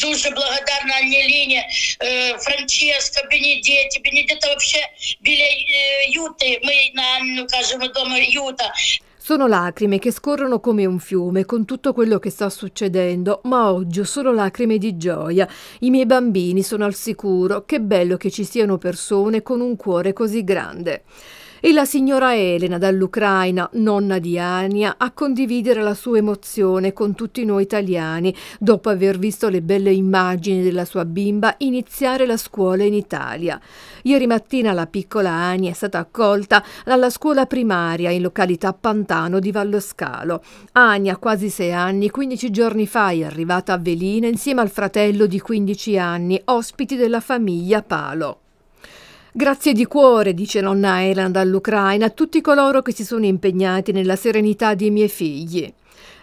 Дуже благодарна Ангеліні, э, Франческо, Бенедеті. Бенедетта взагалі біля э, Юти. Ми на кажемо дома Юта. Sono lacrime che scorrono come un fiume con tutto quello che sta succedendo, ma oggi sono lacrime di gioia. I miei bambini sono al sicuro, che bello che ci siano persone con un cuore così grande e la signora Elena dall'Ucraina, nonna di Ania, a condividere la sua emozione con tutti noi italiani dopo aver visto le belle immagini della sua bimba iniziare la scuola in Italia. Ieri mattina la piccola Ania è stata accolta dalla scuola primaria in località Pantano di Valloscalo. Ania, quasi sei anni, 15 giorni fa è arrivata a Velina insieme al fratello di 15 anni, ospiti della famiglia Palo. Grazie di cuore, dice nonna Eland all'Ucraina, a tutti coloro che si sono impegnati nella serenità dei miei figli.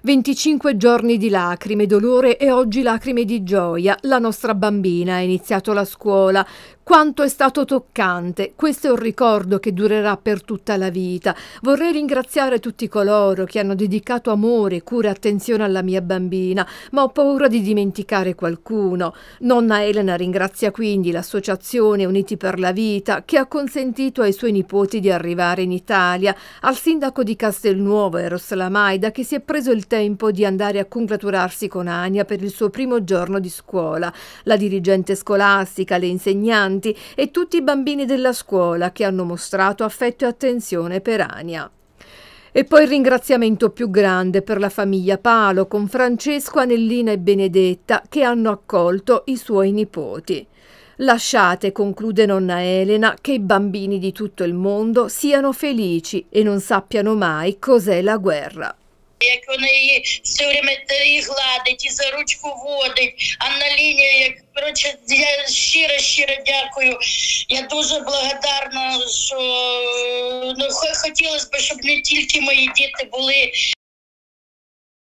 25 giorni di lacrime, dolore e oggi lacrime di gioia. La nostra bambina ha iniziato la scuola. Quanto è stato toccante. Questo è un ricordo che durerà per tutta la vita. Vorrei ringraziare tutti coloro che hanno dedicato amore, cura e attenzione alla mia bambina, ma ho paura di dimenticare qualcuno. Nonna Elena ringrazia quindi l'associazione Uniti per la Vita che ha consentito ai suoi nipoti di arrivare in Italia, al sindaco di Castelnuovo Eros Lamaida che si è preso preso il tempo di andare a congratularsi con Ania per il suo primo giorno di scuola, la dirigente scolastica, le insegnanti e tutti i bambini della scuola che hanno mostrato affetto e attenzione per Ania. E poi il ringraziamento più grande per la famiglia Palo con Francesco, Anellina e Benedetta che hanno accolto i suoi nipoti. Lasciate, conclude nonna Elena, che i bambini di tutto il mondo siano felici e non sappiano mai cos'è la guerra. Як вона її все время і гладить і за ручку водить, Анна Лінія, як коротше, я щиро, щиро дякую. Я дуже благодарна, що ну хотілося б, щоб не тільки мої діти були.